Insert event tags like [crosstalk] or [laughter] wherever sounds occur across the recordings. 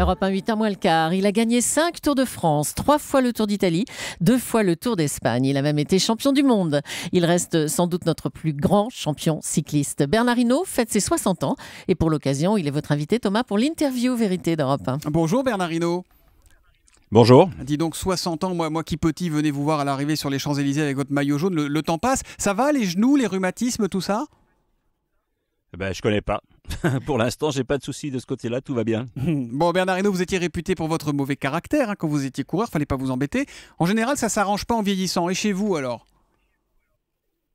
Europe 1, 8h moins le quart. Il a gagné 5 Tours de France, 3 fois le Tour d'Italie, 2 fois le Tour d'Espagne. Il a même été champion du monde. Il reste sans doute notre plus grand champion cycliste. Bernard Hinault fête ses 60 ans et pour l'occasion, il est votre invité Thomas pour l'interview Vérité d'Europe 1. Bonjour Bernard Bonjour. Dis donc, 60 ans, moi, moi qui petit venez vous voir à l'arrivée sur les Champs-Élysées avec votre maillot jaune, le, le temps passe. Ça va, les genoux, les rhumatismes, tout ça eh ben, je connais pas. [laughs] pour l'instant, j'ai pas de soucis de ce côté-là, tout va bien. [laughs] bon, Bernard vous étiez réputé pour votre mauvais caractère hein, quand vous étiez coureur, fallait pas vous embêter. En général, ça s'arrange pas en vieillissant. Et chez vous alors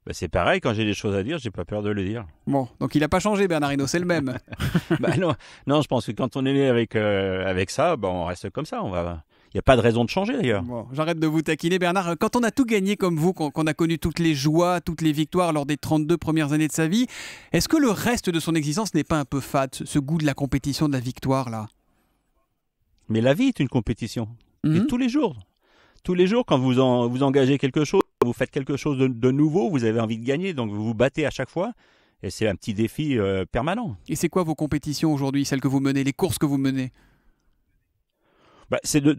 bah, c'est pareil, quand j'ai des choses à dire, j'ai pas peur de le dire. Bon, donc il n'a pas changé, Bernardino, c'est le même. [laughs] Bah, non, non, je pense que quand on est né avec, euh, avec ça, bah, on reste comme ça, on va, il n'y a pas de raison de changer d'ailleurs. J'arrête de vous taquiner, Bernard. Quand on a tout gagné comme vous, qu'on a connu toutes les joies, toutes les victoires lors des 32 premières années de sa vie, est-ce que le reste de son existence n'est pas un peu fade, ce goût de la compétition, de la victoire là Mais la vie est une compétition. Et mhm. tous les jours. Tous les jours, quand vous vous engagez quelque chose, vous faites quelque chose de, nouveau, vous avez envie de gagner, donc vous vous battez à chaque fois. Et c'est un petit défi euh, permanent. Et c'est quoi vos compétitions aujourd'hui, celles que vous menez, les courses que vous menez bah, c'est de,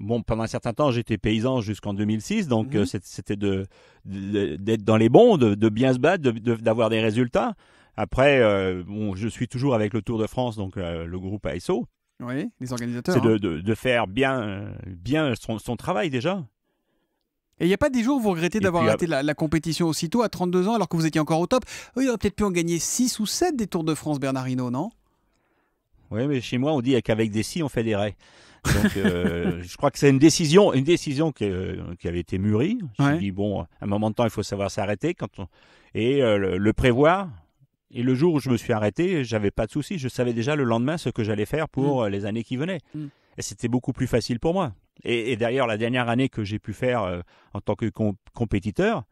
bon pendant un certain temps j'étais paysan jusqu'en 2006 donc mhm. euh, c'était de d'être dans les bons de, bien se battre d'avoir des résultats après euh, bon je suis toujours avec le Tour de France donc euh, le groupe ASO oui les organisateurs c'est hein. de de, faire bien bien son, travail déjà et il n'y a pas des jours où vous regrettez d'avoir arrêté la, compétition aussitôt à 32 ans alors que vous étiez encore au top Il aurait peut-être pu en gagner 6 ou 7 des Tours de France, Bernardino, non oui, mais chez moi, on dit qu'avec des si, on fait des raies. Donc, euh, je crois que c'est une décision, une décision qui, euh, avait été mûrie. Je ouais. bon, à un moment de temps, il faut savoir s'arrêter quand on... et euh, le, prévoir. Et le jour où je me suis arrêté, j'avais pas de soucis, Je savais déjà le lendemain ce que j'allais faire pour mm. les années qui venaient. Mm. Et c'était beaucoup plus facile pour moi. Et, d'ailleurs, la dernière année que j'ai pu faire en tant que compétiteur,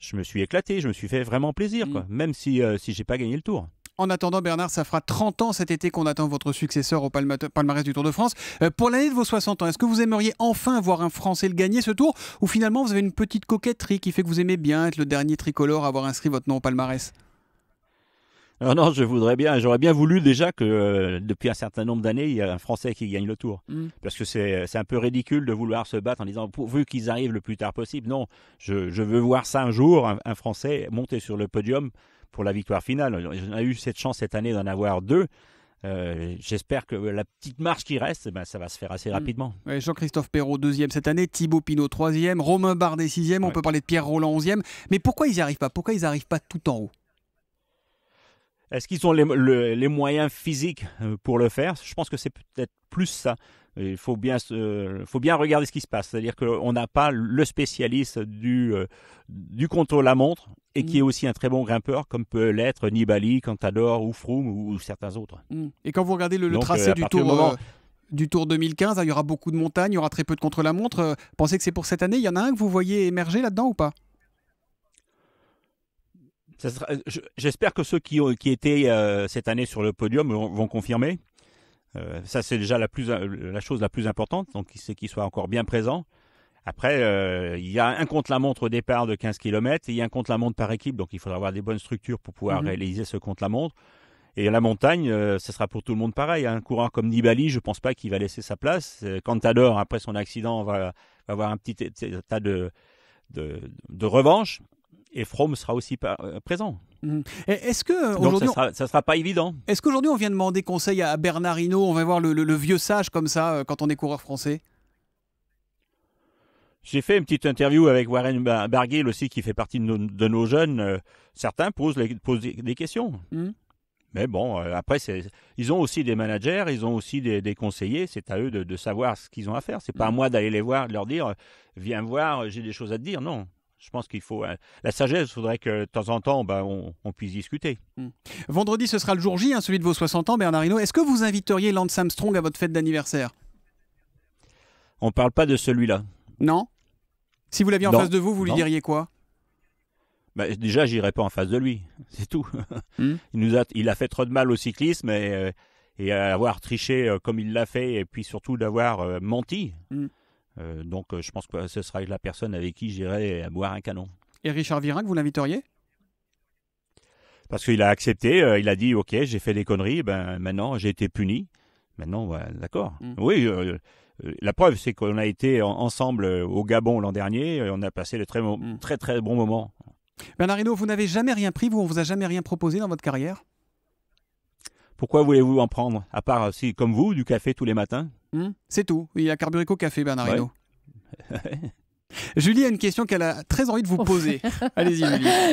je me suis éclaté, je me suis fait vraiment plaisir, mm. même si, si j'ai pas gagné le tour. En attendant, Bernard, ça fera 30 ans cet été qu'on attend votre successeur au palmarès du Tour de France. Euh, pour l'année de vos 60 ans, est-ce que vous aimeriez enfin voir un Français le gagner ce tour Ou finalement, vous avez une petite coquetterie qui fait que vous aimez bien être le dernier tricolore à avoir inscrit votre nom au palmarès non, je voudrais bien, j'aurais bien voulu déjà que euh, depuis un certain nombre d'années, il y ait un Français qui gagne le tour. Mm. Parce que c'est un peu ridicule de vouloir se battre en disant vu qu'ils arrivent le plus tard possible. Non, je, veux voir ça un jour, un Français monter sur le podium pour la victoire finale. On a eu cette chance cette année d'en avoir deux. Euh, j'espère que la petite marche qui reste, ben, ça va se faire assez mm. rapidement. Jean-Christophe Perrault, deuxième cette année, Thibaut Pinot, troisième, Romain Bardet, sixième, on peut parler de Pierre Roland, onzième. Mais pourquoi ils n'y arrivent pas Pourquoi ils arrivent pas tout en haut est-ce qu'ils ont les, moyens physiques euh, pour le faire Je pense que c'est peut-être plus ça. Il faut bien, regarder ce qui se passe. C'est-à-dire qu'on n'a pas le spécialiste du, contre euh, du montre et qui mm. est aussi un très bon grimpeur, comme peut l'être Nibali, Cantador ou Froome ou, certains autres. Mm. Et quand vous regardez le, euh, tracé du tour, tour 2015, hein, il y aura beaucoup de montagnes, il y aura très peu de contre-la-montre. Pensez que c'est pour cette année. Il y en a un que vous voyez émerger là-dedans ou pas euh, j'espère que ceux qui, ont, qui étaient euh, cette année sur le podium vont confirmer. Euh, ça, c'est déjà la, plus, la chose la plus importante, donc c'est qu'ils soient encore bien présents. Après, il y a un contre-la-montre au départ de 15 km, il y a un contre-la-montre par équipe, donc il faudra avoir des bonnes structures pour pouvoir mhm. réaliser ce contre-la-montre. Et la montagne, ce sera pour tout le monde pareil. Hein. Un coureur comme Nibali, je ne pense pas qu'il va laisser sa place. Cantador, après son accident, va, va avoir un petit tas de, de, de revanche et From sera aussi euh, présent. Mmh. Est-ce que euh, aujourd'hui, ça, ça, sera pas évident. Est-ce qu'aujourd'hui on vient demander conseil à Bernard Hinault On va voir le, vieux sage comme ça euh, quand on est coureur français. J'ai fait une petite interview avec Warren Barguil aussi, qui fait partie de nos, jeunes. Certains posent, des questions. Mmh. Mais bon, après, ils ont aussi des managers, ils ont aussi des, conseillers. C'est à eux de, savoir ce qu'ils ont à faire. C'est pas mmh. à moi d'aller les voir, de leur dire, viens voir, j'ai des choses à te dire. Non. Je pense qu'il faut. Euh, la sagesse, il faudrait que de temps en temps, ben, on, puisse discuter. Hmm. Vendredi, ce sera le jour J, hein, celui de vos 60 ans, Bernard Est-ce que vous inviteriez Lance Armstrong à votre fête d'anniversaire On ne parle pas de celui-là. Non Si vous l'aviez en face de vous, vous lui diriez quoi ben, Déjà, j'irai pas en face de lui. [laughs] C'est tout. Hmm. il, nous a, il a fait trop de mal au cyclisme et, euh, à avoir triché euh, comme il l'a fait et puis surtout d'avoir menti. Hmm. Euh, donc euh, je pense que ce sera la personne avec qui j'irai boire un canon. Et Richard que vous l'inviteriez Parce qu'il a accepté, euh, il a dit ok j'ai fait des conneries, ben, maintenant j'ai été puni. Maintenant, d'accord. Mm. Oui, la preuve, c'est qu'on a été ensemble au Gabon l'an dernier et on a passé de très, mm. très, très bons moments. Bernard Hinault, vous n'avez jamais rien pris, vous, on vous a jamais rien proposé dans votre carrière Pourquoi voulez-vous en prendre À part, si, comme vous, du café tous les matins Hmm c'est tout. Il y a carburico café, Bernardino. [laughs] Julie a une question qu'elle a très envie de vous poser. [laughs] Allez-y,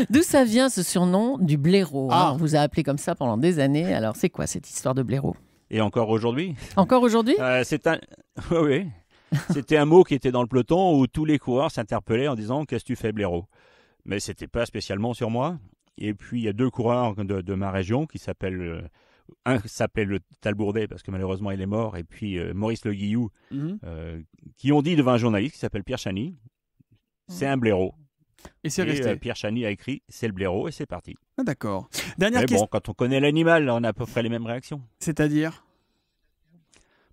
D'où ça vient ce surnom du blaireau hein? ah. On vous a appelé comme ça pendant des années. Alors, c'est quoi cette histoire de blaireau Et encore aujourd'hui Encore aujourd'hui euh, un. [laughs] C'était un mot qui était dans le peloton où tous les coureurs s'interpellaient en disant Qu'est-ce que tu fais, blaireau Mais c'était pas spécialement sur moi. Et puis, il y a deux coureurs de ma région qui s'appellent euh, un s'appelait le Talbourdet parce que malheureusement il est mort, et puis euh, Maurice Le Guillou, mhm. euh, qui ont dit devant un journaliste qui s'appelle Pierre Chani, c'est un blaireau. Et c'est resté. Euh, Pierre Chani a écrit C'est le blaireau et c'est parti. Ah, d'accord. Dernière bon, quand on connaît l'animal, on a à peu près les mêmes réactions. C'est-à-dire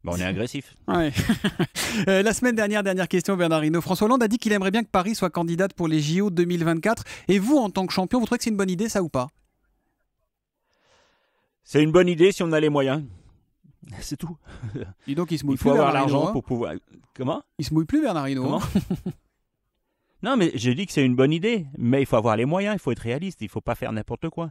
ben, on est agressif. [laughs] la semaine dernière, dernière question, Bernard François Hollande a dit qu'il aimerait bien que Paris soit candidate pour les JO 2024. Et vous, en tant que champion, vous trouvez que c'est une bonne idée, ça ou pas c'est une bonne idée si on a les moyens. [laughs] C'est tout. Et [laughs] donc, il se mouille il faut avoir l'argent pour hein. pouvoir. Comment Il se mouille plus Bernardino. Comment hein. [laughs] non, mais j'ai dit que c'est une bonne idée, mais il faut avoir les moyens, il faut être réaliste, il faut pas faire n'importe quoi.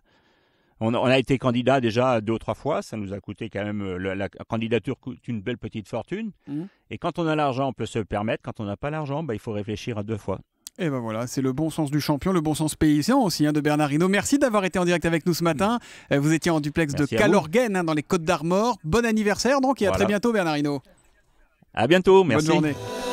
On a, été candidat déjà deux ou trois fois, ça nous a coûté quand même, euh, la, candidature coûte une belle petite fortune. Mmh. Et quand on a l'argent, on peut se le permettre, quand on n'a pas l'argent, bah, il faut réfléchir à deux fois. Et ben voilà, c'est le bon sens du champion, le bon sens paysan aussi hein, de Bernard Merci d'avoir été en direct avec nous ce matin. Mm. Euh, vous étiez en duplex de Calorgen hein, dans les Côtes d'Armor. Bon anniversaire donc et à très bientôt Bernard Hinault. À bientôt, merci. Bonne journée.